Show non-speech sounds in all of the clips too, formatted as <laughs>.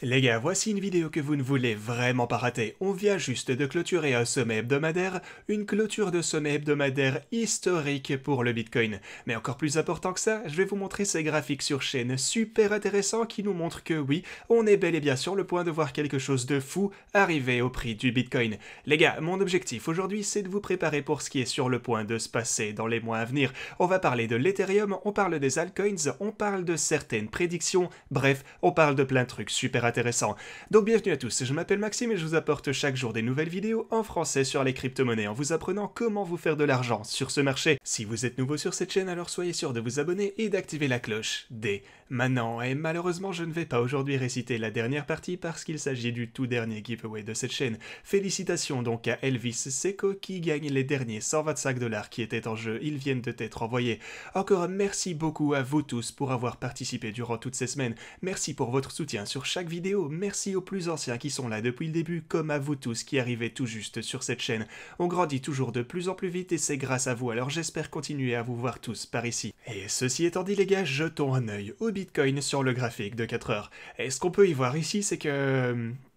Les gars, voici une vidéo que vous ne voulez vraiment pas rater. On vient juste de clôturer un sommet hebdomadaire, une clôture de sommet hebdomadaire historique pour le Bitcoin. Mais encore plus important que ça, je vais vous montrer ces graphiques sur chaîne super intéressants qui nous montrent que oui, on est bel et bien sur le point de voir quelque chose de fou arriver au prix du Bitcoin. Les gars, mon objectif aujourd'hui, c'est de vous préparer pour ce qui est sur le point de se passer dans les mois à venir. On va parler de l'Ethereum, on parle des altcoins, on parle de certaines prédictions, bref, on parle de plein de trucs super intéressant. Donc bienvenue à tous, je m'appelle Maxime et je vous apporte chaque jour des nouvelles vidéos en français sur les crypto-monnaies en vous apprenant comment vous faire de l'argent sur ce marché. Si vous êtes nouveau sur cette chaîne, alors soyez sûr de vous abonner et d'activer la cloche dès maintenant, et malheureusement je ne vais pas aujourd'hui réciter la dernière partie parce qu'il s'agit du tout dernier giveaway de cette chaîne. Félicitations donc à Elvis Seco qui gagne les derniers 125 dollars qui étaient en jeu, ils viennent de t'être envoyés. Encore merci beaucoup à vous tous pour avoir participé durant toutes ces semaines, merci pour votre soutien sur chaque vidéo, merci aux plus anciens qui sont là depuis le début comme à vous tous qui arrivez tout juste sur cette chaîne. On grandit toujours de plus en plus vite et c'est grâce à vous alors j'espère continuer à vous voir tous par ici. Et ceci étant dit les gars, jetons un œil au Bitcoin sur le graphique de 4 heures. Et ce qu'on peut y voir ici, c'est que euh,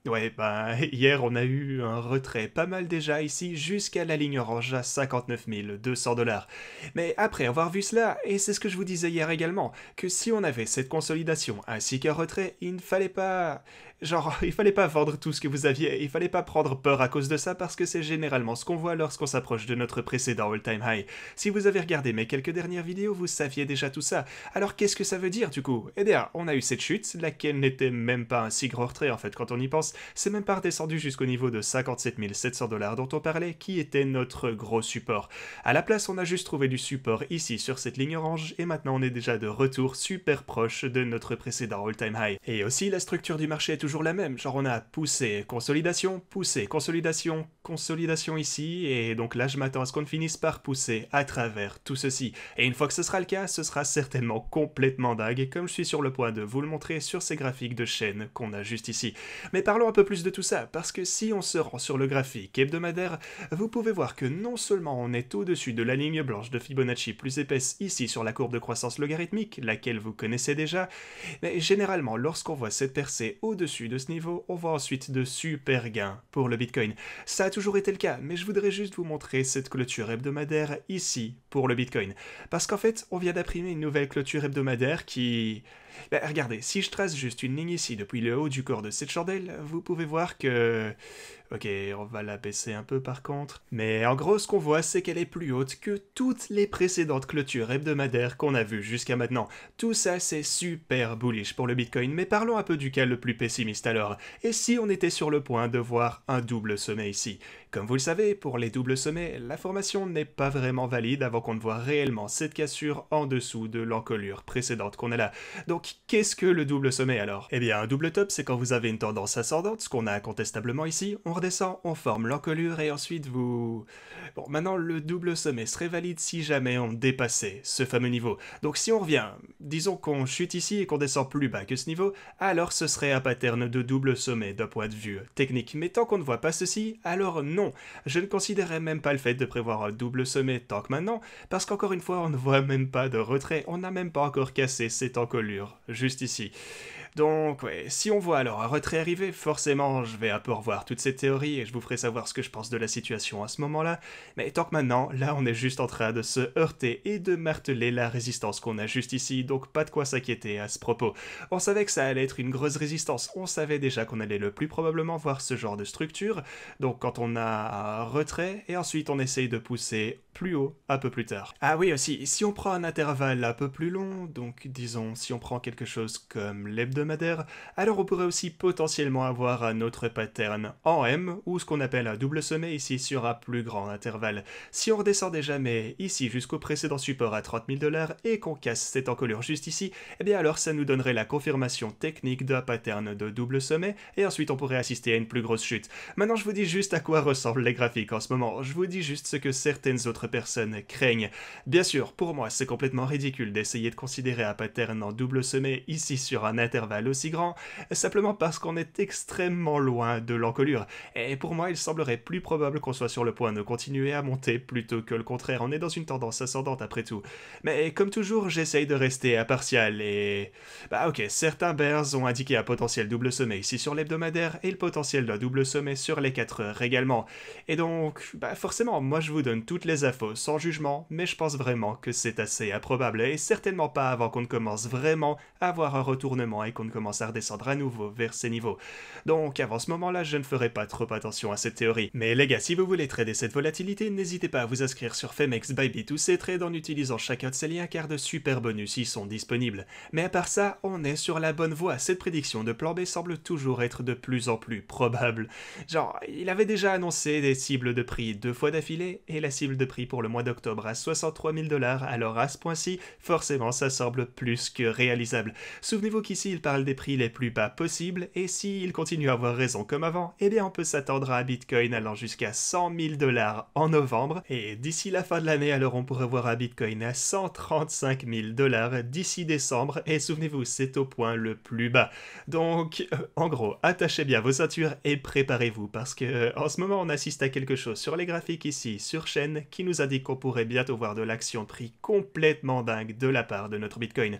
Ouais, ben, <laughs> hier, on a eu un retrait pas mal déjà ici, jusqu'à la ligne orange à 59 200 dollars. Mais après avoir vu cela, et c'est ce que je vous disais hier également, que si on avait cette consolidation ainsi qu'un retrait, il ne fallait pas... Genre, <laughs> il fallait pas vendre tout ce que vous aviez, il fallait pas prendre peur à cause de ça parce que c'est généralement ce qu'on voit lorsqu'on s'approche de notre précédent all-time high. Si vous avez regardé mes quelques dernières vidéos, vous saviez déjà tout ça. Alors qu'est-ce que ça veut dire du coup Eh bien, on a eu cette chute, laquelle n'était même pas un si gros retrait en fait quand on y pense, c'est même pas redescendu jusqu'au niveau de 57 700 dollars dont on parlait, qui était notre gros support. À la place, on a juste trouvé du support ici sur cette ligne orange, et maintenant on est déjà de retour super proche de notre précédent all-time high. Et aussi, la structure du marché est toujours la même, genre on a poussé, consolidation, poussé, consolidation, consolidation ici, et donc là je m'attends à ce qu'on finisse par pousser à travers tout ceci. Et une fois que ce sera le cas, ce sera certainement complètement dingue, comme je suis sur le point de vous le montrer sur ces graphiques de chaîne qu'on a juste ici. Mais parlons un peu plus de tout ça, parce que si on se rend sur le graphique hebdomadaire, vous pouvez voir que non seulement on est au-dessus de la ligne blanche de Fibonacci plus épaisse ici sur la courbe de croissance logarithmique, laquelle vous connaissez déjà, mais généralement lorsqu'on voit cette percée au-dessus de ce niveau, on voit ensuite de super gains pour le Bitcoin. Ça toujours été le cas, mais je voudrais juste vous montrer cette clôture hebdomadaire ici pour le Bitcoin. Parce qu'en fait, on vient d'imprimer une nouvelle clôture hebdomadaire qui bah, regardez, si je trace juste une ligne ici depuis le haut du corps de cette chandelle, vous pouvez voir que... Ok, on va la baisser un peu par contre. Mais en gros, ce qu'on voit, c'est qu'elle est plus haute que toutes les précédentes clôtures hebdomadaires qu'on a vues jusqu'à maintenant. Tout ça, c'est super bullish pour le Bitcoin, mais parlons un peu du cas le plus pessimiste alors. Et si on était sur le point de voir un double sommet ici comme vous le savez, pour les doubles sommets, la formation n'est pas vraiment valide avant qu'on ne voit réellement cette cassure en dessous de l'encolure précédente qu'on a là. Donc qu'est-ce que le double sommet alors Eh bien un double top c'est quand vous avez une tendance ascendante, ce qu'on a incontestablement ici, on redescend, on forme l'encolure et ensuite vous... Bon maintenant le double sommet serait valide si jamais on dépassait ce fameux niveau. Donc si on revient, disons qu'on chute ici et qu'on descend plus bas que ce niveau, alors ce serait un pattern de double sommet d'un point de vue technique. Mais tant qu'on ne voit pas ceci, alors non je ne considérais même pas le fait de prévoir un double sommet tant que maintenant, parce qu'encore une fois, on ne voit même pas de retrait, on n'a même pas encore cassé cette encolure, juste ici. Donc, si on voit alors un retrait arriver, forcément, je vais un peu revoir toutes ces théories et je vous ferai savoir ce que je pense de la situation à ce moment-là. Mais tant que maintenant, là, on est juste en train de se heurter et de marteler la résistance qu'on a juste ici, donc pas de quoi s'inquiéter à ce propos. On savait que ça allait être une grosse résistance, on savait déjà qu'on allait le plus probablement voir ce genre de structure. Donc, quand on a un retrait, et ensuite on essaye de pousser plus haut un peu plus tard. Ah oui, aussi, si on prend un intervalle un peu plus long, donc disons, si on prend quelque chose comme l'hebdo alors on pourrait aussi potentiellement avoir un autre pattern en M, ou ce qu'on appelle un double sommet ici sur un plus grand intervalle. Si on redescendait jamais ici jusqu'au précédent support à 30 000 dollars et qu'on casse cette encolure juste ici, eh bien alors ça nous donnerait la confirmation technique d'un pattern de double sommet, et ensuite on pourrait assister à une plus grosse chute. Maintenant je vous dis juste à quoi ressemblent les graphiques en ce moment, je vous dis juste ce que certaines autres personnes craignent. Bien sûr, pour moi c'est complètement ridicule d'essayer de considérer un pattern en double sommet ici sur un intervalle aussi grand, simplement parce qu'on est extrêmement loin de l'encolure, et pour moi il semblerait plus probable qu'on soit sur le point de continuer à monter plutôt que le contraire, on est dans une tendance ascendante après tout. Mais comme toujours, j'essaye de rester impartial et... Bah ok, certains bears ont indiqué un potentiel double sommet ici sur l'hebdomadaire et le potentiel d'un double sommet sur les 4 heures également. Et donc, bah forcément, moi je vous donne toutes les infos sans jugement, mais je pense vraiment que c'est assez improbable et certainement pas avant qu'on ne commence vraiment à avoir un retournement et qu'on commence à redescendre à nouveau vers ces niveaux. Donc avant ce moment-là, je ne ferai pas trop attention à cette théorie. Mais les gars, si vous voulez trader cette volatilité, n'hésitez pas à vous inscrire sur Femex, tous ou trades en utilisant chacun de ces liens car de super bonus y sont disponibles. Mais à part ça, on est sur la bonne voie. Cette prédiction de plan B semble toujours être de plus en plus probable. Genre, il avait déjà annoncé des cibles de prix deux fois d'affilée et la cible de prix pour le mois d'octobre à 63 000 dollars, alors à ce point-ci, forcément ça semble plus que réalisable. Souvenez-vous qu'ici il parle des prix les plus bas possibles, et s'il continue à avoir raison comme avant, eh bien on peut s'attendre à Bitcoin allant jusqu'à 100 000 dollars en novembre, et d'ici la fin de l'année, alors on pourrait voir un Bitcoin à 135 000 dollars d'ici décembre, et souvenez-vous, c'est au point le plus bas. Donc, euh, en gros, attachez bien vos ceintures et préparez-vous, parce que euh, en ce moment, on assiste à quelque chose sur les graphiques ici, sur chaîne, qui nous indique qu'on pourrait bientôt voir de l'action prix complètement dingue de la part de notre Bitcoin.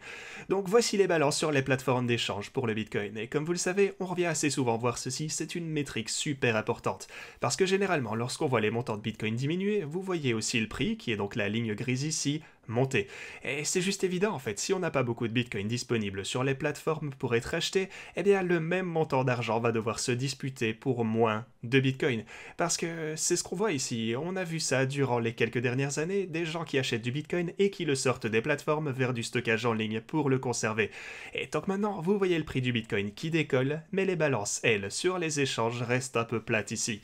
Donc voici les balances sur les plateformes des Change pour le Bitcoin. Et comme vous le savez, on revient assez souvent voir ceci, c'est une métrique super importante. Parce que généralement, lorsqu'on voit les montants de Bitcoin diminuer, vous voyez aussi le prix, qui est donc la ligne grise ici, monter. Et c'est juste évident en fait, si on n'a pas beaucoup de bitcoin disponibles sur les plateformes pour être acheté, eh bien le même montant d'argent va devoir se disputer pour moins de bitcoin. Parce que c'est ce qu'on voit ici, on a vu ça durant les quelques dernières années, des gens qui achètent du bitcoin et qui le sortent des plateformes vers du stockage en ligne pour le conserver. Et tant que maintenant, vous voyez le prix du bitcoin qui décolle, mais les balances, elles, sur les échanges restent un peu plates ici.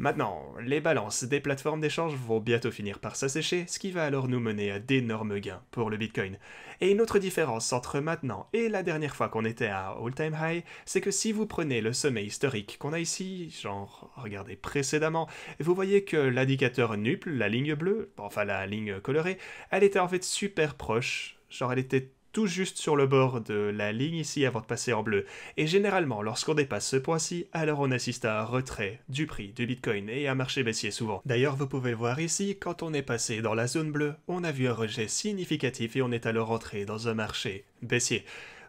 Maintenant, les balances des plateformes d'échange vont bientôt finir par s'assécher, ce qui va alors nous mener à d'énormes gains pour le Bitcoin. Et une autre différence entre maintenant et la dernière fois qu'on était à all-time high, c'est que si vous prenez le sommet historique qu'on a ici, genre regardez précédemment, vous voyez que l'indicateur nuple, la ligne bleue, enfin la ligne colorée, elle était en fait super proche, genre elle était juste sur le bord de la ligne ici avant de passer en bleu. Et généralement, lorsqu'on dépasse ce point-ci, alors on assiste à un retrait du prix du Bitcoin et à un marché baissier souvent. D'ailleurs, vous pouvez voir ici, quand on est passé dans la zone bleue, on a vu un rejet significatif et on est alors entré dans un marché baissier.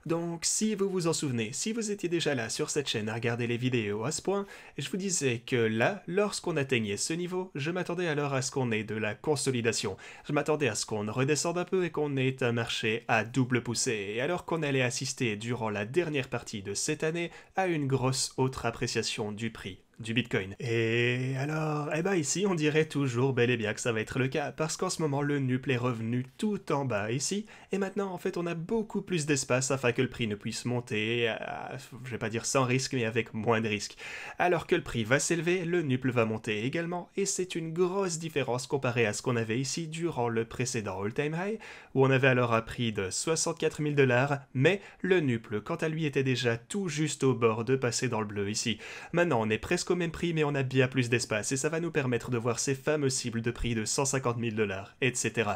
Donc si vous vous en souvenez, si vous étiez déjà là sur cette chaîne à regarder les vidéos à ce point, je vous disais que là, lorsqu'on atteignait ce niveau, je m'attendais alors à ce qu'on ait de la consolidation. Je m'attendais à ce qu'on redescende un peu et qu'on ait un marché à double poussée, alors qu'on allait assister durant la dernière partie de cette année à une grosse autre appréciation du prix du Bitcoin. Et alors, eh ben ici, on dirait toujours bel et bien que ça va être le cas, parce qu'en ce moment, le nuple est revenu tout en bas ici, et maintenant, en fait, on a beaucoup plus d'espace afin que le prix ne puisse monter, je vais pas dire sans risque, mais avec moins de risque. Alors que le prix va s'élever, le nuple va monter également, et c'est une grosse différence comparée à ce qu'on avait ici durant le précédent all-time high, où on avait alors un prix de 64 000 dollars, mais le nuple, quant à lui, était déjà tout juste au bord de passer dans le bleu ici. Maintenant, on est presque au même prix mais on a bien plus d'espace et ça va nous permettre de voir ces fameuses cibles de prix de 150 000 dollars, etc.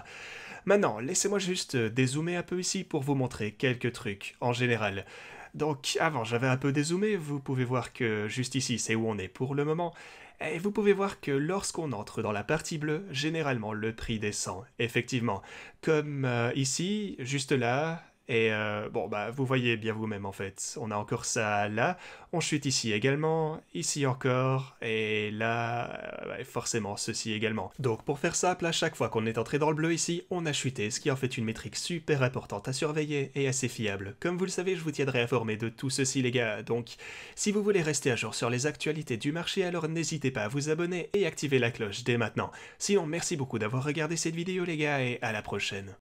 Maintenant, laissez-moi juste euh, dézoomer un peu ici pour vous montrer quelques trucs en général. Donc avant j'avais un peu dézoomé, vous pouvez voir que juste ici c'est où on est pour le moment, et vous pouvez voir que lorsqu'on entre dans la partie bleue, généralement le prix descend, effectivement. Comme euh, ici, juste là, et euh, bon, bah, vous voyez bien vous-même en fait. On a encore ça là. On chute ici également, ici encore, et là, euh, bah, forcément, ceci également. Donc pour faire simple, à chaque fois qu'on est entré dans le bleu ici, on a chuté, ce qui en fait une métrique super importante à surveiller et assez fiable. Comme vous le savez, je vous tiendrai informé de tout ceci les gars, donc si vous voulez rester à jour sur les actualités du marché, alors n'hésitez pas à vous abonner et activer la cloche dès maintenant. Sinon, merci beaucoup d'avoir regardé cette vidéo les gars, et à la prochaine.